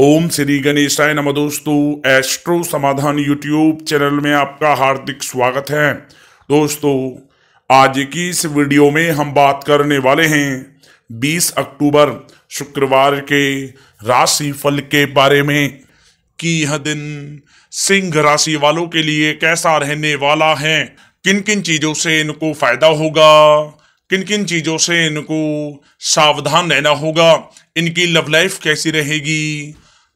ओम श्री गणेशाय नम दोस्तों एस्ट्रो समाधान यूट्यूब चैनल में आपका हार्दिक स्वागत है दोस्तों आज की इस वीडियो में हम बात करने वाले हैं 20 अक्टूबर शुक्रवार के राशि फल के बारे में कि यह दिन सिंह राशि वालों के लिए कैसा रहने वाला है किन किन चीज़ों से इनको फायदा होगा किन किन चीज़ों से इनको सावधान रहना होगा इनकी लव लाइफ कैसी रहेगी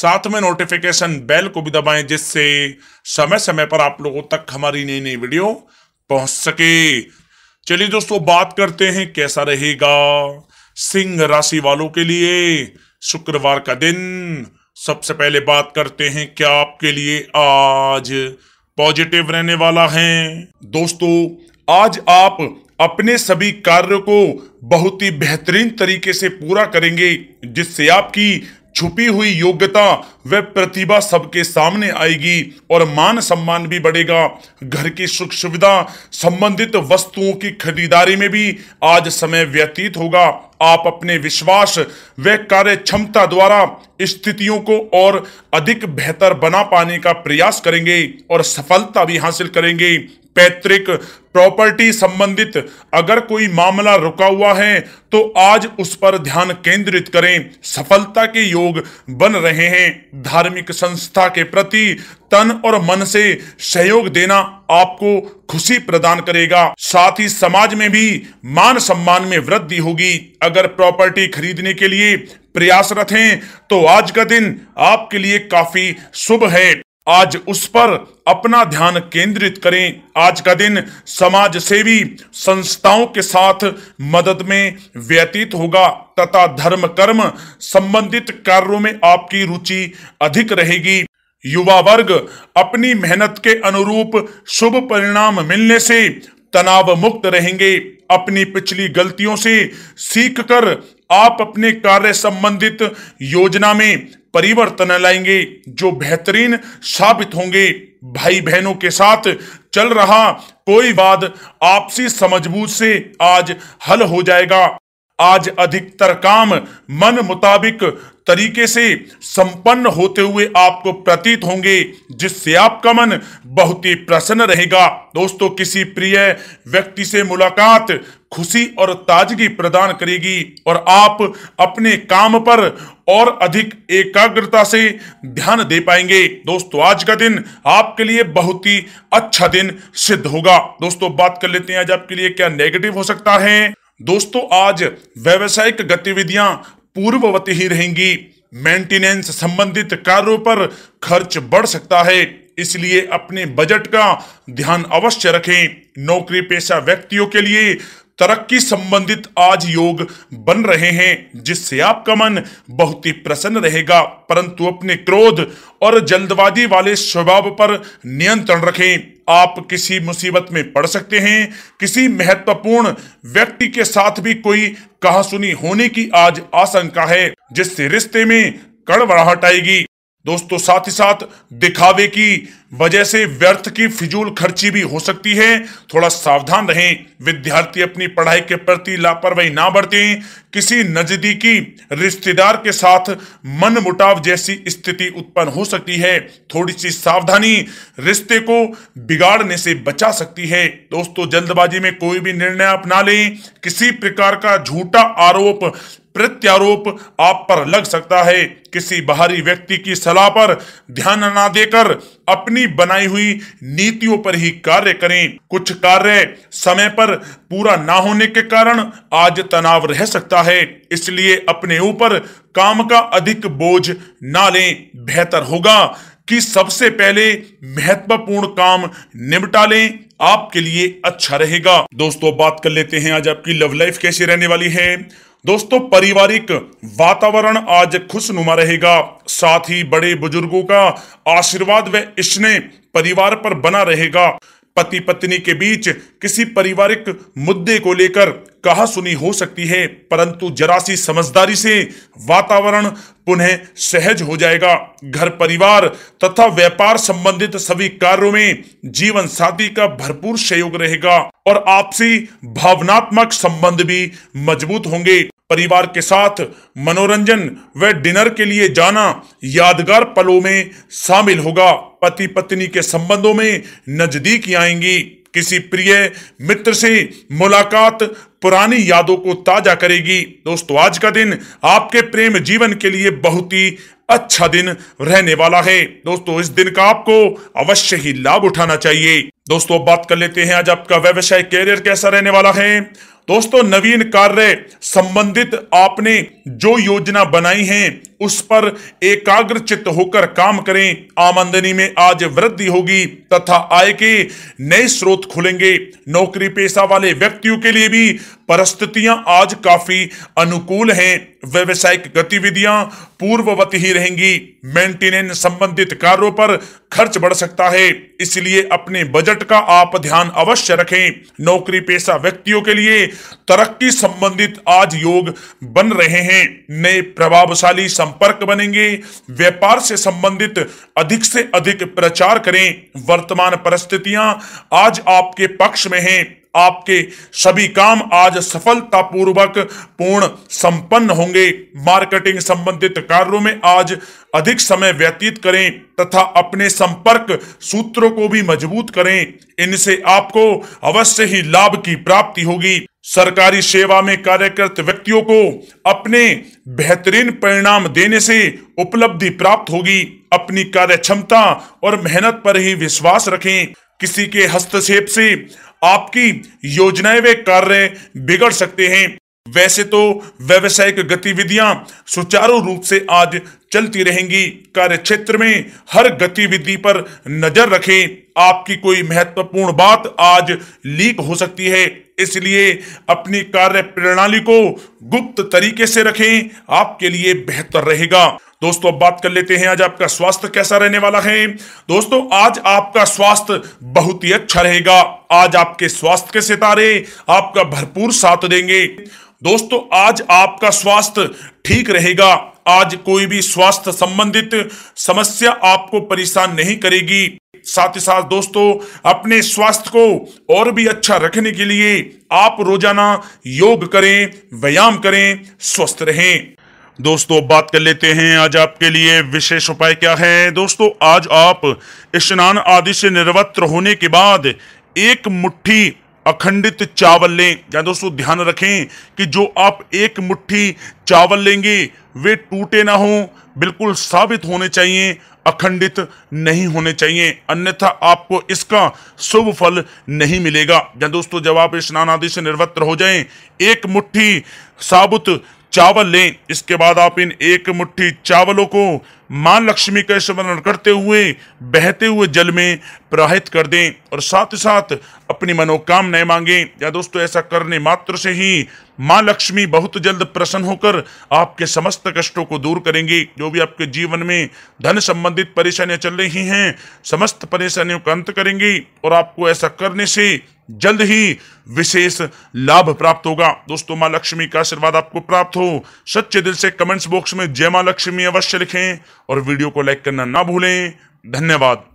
साथ में नोटिफिकेशन बेल को भी दबाएं जिससे समय समय पर आप लोगों तक हमारी नई नई वीडियो पहुंच सके चलिए दोस्तों बात करते हैं कैसा रहेगा सिंह राशि वालों के लिए शुक्रवार का दिन सबसे पहले बात करते हैं क्या आपके लिए आज पॉजिटिव रहने वाला है दोस्तों आज आप अपने सभी कार्यों को बहुत ही बेहतरीन तरीके से पूरा करेंगे जिससे आपकी छुपी हुई योग्यता व प्रतिभा सबके सामने आएगी और मान सम्मान भी बढ़ेगा घर की सुख सुविधा संबंधित वस्तुओं की खरीदारी में भी आज समय व्यतीत होगा आप अपने विश्वास व कार्य क्षमता द्वारा स्थितियों को और अधिक बेहतर बना पाने का प्रयास करेंगे और सफलता भी हासिल करेंगे पैतृक प्रॉपर्टी संबंधित अगर कोई मामला रुका हुआ है तो आज उस पर ध्यान केंद्रित करें सफलता के योग बन रहे हैं धार्मिक संस्था के प्रति तन और मन से सहयोग देना आपको खुशी प्रदान करेगा साथ ही समाज में भी मान सम्मान में वृद्धि होगी अगर प्रॉपर्टी खरीदने के लिए प्रयासरत हैं तो आज का दिन आपके लिए काफी शुभ है आज उस पर अपना ध्यान केंद्रित करें आज का दिन समाज सेवी संस्थाओं के साथ मदद में व्यतीत होगा तथा धर्म कर्म संबंधित कार्यों में आपकी रुचि अधिक रहेगी युवा वर्ग अपनी मेहनत के अनुरूप शुभ परिणाम मिलने से तनाव मुक्त रहेंगे अपनी पिछली गलतियों से सीखकर आप अपने कार्य संबंधित योजना में परिवर्तन लाएंगे जो बेहतरीन साबित होंगे भाई बहनों के साथ चल रहा कोई वाद आपसी समझबूझ से आज हल हो जाएगा आज अधिकतर काम मन मुताबिक तरीके से संपन्न होते हुए आपको प्रतीत होंगे जिससे आपका मन बहुत ही प्रसन्न रहेगा दोस्तों किसी प्रिय व्यक्ति से मुलाकात खुशी और ताजगी प्रदान करेगी और आप अपने काम पर और अधिक एकाग्रता से ध्यान दे पाएंगे दोस्तों आज का दिन आपके लिए बहुत ही अच्छा दिन सिद्ध होगा दोस्तों बात कर लेते हैं आज आपके लिए क्या नेगेटिव हो सकता है दोस्तों आज व्यावसायिक गतिविधियां पूर्ववत ही रहेंगी मेंटेनेंस संबंधित कार्यों पर खर्च बढ़ सकता है इसलिए अपने बजट का ध्यान अवश्य रखें नौकरी पेशा व्यक्तियों के लिए तरक्की संबंधित आज योग बन रहे हैं जिससे आपका मन बहुत ही प्रसन्न रहेगा परंतु अपने क्रोध और जल्दबाजी वाले स्वभाव पर नियंत्रण रखें आप किसी मुसीबत में पड़ सकते हैं किसी महत्वपूर्ण व्यक्ति के साथ भी कोई कहासुनी होने की आज आशंका है जिससे रिश्ते में कड़बड़ाहट आएगी दोस्तों साथ ही साथ दिखावे की वजह से व्यर्थ की फिजूल खर्ची भी हो सकती है थोड़ा सावधान रहें विद्यार्थी अपनी पढ़ाई के प्रति लापरवाही ना बरतें किसी नजदीकी रिश्तेदार के साथ मन मुटाव जैसी स्थिति उत्पन्न हो सकती है थोड़ी सी सावधानी रिश्ते को बिगाड़ने से बचा सकती है दोस्तों जल्दबाजी में कोई भी निर्णय अपना लें किसी प्रकार का झूठा आरोप प्रत्यारोप आप पर लग सकता है किसी बाहरी व्यक्ति की सलाह पर ध्यान न देकर अपनी बनाई हुई नीतियों पर ही कार्य करें कुछ कार्य समय पर पूरा ना होने के कारण आज तनाव रह सकता है इसलिए अपने ऊपर काम का अधिक बोझ ना लें बेहतर होगा कि सबसे पहले महत्वपूर्ण काम निपटा लें आपके लिए अच्छा रहेगा दोस्तों बात कर लेते हैं आज आपकी लव लाइफ कैसी रहने वाली है दोस्तों पारिवारिक वातावरण आज खुशनुमा रहेगा साथ ही बड़े बुजुर्गों का आशीर्वाद व स्नेह परिवार पर बना रहेगा पति पत्नी के बीच किसी पारिवारिक मुद्दे को लेकर कहा सुनी हो सकती है परंतु जरा सी समझदारी से वातावरण पुनः सहज हो जाएगा घर परिवार तथा व्यापार संबंधित सभी कार्यों में जीवन साथी का भरपूर सहयोग रहेगा और आपसी भावनात्मक संबंध भी मजबूत होंगे परिवार के साथ मनोरंजन व डिनर के लिए जाना यादगार पलों में शामिल होगा पति पत्नी के संबंधों में नजदीक आएंगी किसी प्रिय मित्र से मुलाकात पुरानी यादों को ताजा करेगी दोस्तों आज का दिन आपके प्रेम जीवन के लिए बहुत ही अच्छा दिन रहने वाला है दोस्तों इस दिन का आपको अवश्य ही लाभ उठाना चाहिए दोस्तों बात कर लेते हैं आज आपका व्यवसाय कैरियर कैसा रहने वाला है दोस्तों नवीन कार्य संबंधित आपने जो योजना बनाई है उस पर एकाग्रचित होकर काम करें आमदनी में आज वृद्धि होगी तथा आय के नए स्रोत खुलेंगे नौकरी पेशा वाले व्यक्तियों के लिए भी परिस्थितियां आज काफी अनुकूल हैं व्यवसायिक गतिविधियां पूर्ववत ही रहेंगी मेंटेनेंस संबंधित कार्यों पर खर्च बढ़ सकता है इसलिए अपने बजट का आप ध्यान अवश्य रखें नौकरी पेशा व्यक्तियों के लिए तरक्की संबंधित आज योग बन रहे हैं नए प्रभावशाली संपर्क बनेंगे व्यापार से संबंधित अधिक से अधिक प्रचार करें वर्तमान परिस्थितियां आज आपके पक्ष में हैं आपके सभी काम आज सफलतापूर्वक पूर्ण संपन्न होंगे मार्केटिंग संबंधित कार्यों में आज अधिक समय व्यतीत करें तथा अपने संपर्क सूत्रों को भी मजबूत करें इनसे आपको अवश्य ही लाभ की प्राप्ति होगी सरकारी सेवा में कार्यरत व्यक्तियों को अपने बेहतरीन परिणाम देने से उपलब्धि प्राप्त होगी अपनी कार्य क्षमता और मेहनत पर ही विश्वास रखें किसी के हस्तक्षेप से आपकी योजनाएं वे कार्य बिगड़ सकते हैं वैसे तो व्यावसायिक गतिविधियां सुचारू रूप से आज चलती रहेंगी कार्य क्षेत्र में हर गतिविधि पर नजर रखें आपकी कोई महत्वपूर्ण बात आज लीक हो सकती है इसलिए अपनी कार्य प्रणाली को गुप्त तरीके से रखें आपके लिए बेहतर रहेगा दोस्तों अब बात कर लेते हैं आज आपका स्वास्थ्य कैसा रहने वाला है दोस्तों आज आपका स्वास्थ्य बहुत ही अच्छा रहेगा आज आपके स्वास्थ्य के सितारे आपका भरपूर साथ देंगे दोस्तों आज आपका स्वास्थ्य ठीक रहेगा आज कोई भी स्वास्थ्य संबंधित समस्या आपको परेशान नहीं करेगी साथ ही साथ दोस्तों अपने स्वास्थ्य को और भी अच्छा रखने के लिए आप रोजाना योग करें व्यायाम करें स्वस्थ रहें दोस्तों बात कर लेते हैं आज आपके लिए विशेष उपाय क्या है दोस्तों आज आप स्नान आदि से निरवत्र होने के बाद एक मुट्ठी अखंडित चावल लें या दोस्तों ध्यान रखें कि जो आप एक मुट्ठी चावल लेंगे वे टूटे ना हों बिल्कुल साबित होने चाहिए अखंडित नहीं होने चाहिए अन्यथा आपको इसका शुभ फल नहीं मिलेगा या दोस्तों जब आप स्नान आदि से निर्वत्र हो जाएं एक मुट्ठी साबुत चावल लें इसके बाद आप इन एक मुट्ठी चावलों को मां लक्ष्मी का स्मरण करते हुए बहते हुए जल में प्रवाहित कर दें और साथ ही साथ अपनी मनोकामनाएं मांगें या दोस्तों ऐसा करने मात्र से ही मां लक्ष्मी बहुत जल्द प्रसन्न होकर आपके समस्त कष्टों को दूर करेंगी जो भी आपके जीवन में धन संबंधित परेशानियां चल रही हैं समस्त परेशानियों का अंत करेंगी और आपको ऐसा करने से जल्द ही विशेष लाभ प्राप्त होगा दोस्तों मां लक्ष्मी का आशीर्वाद आपको प्राप्त हो सच्चे दिल से कमेंट्स बॉक्स में जय मां लक्ष्मी अवश्य लिखें और वीडियो को लाइक करना ना भूलें धन्यवाद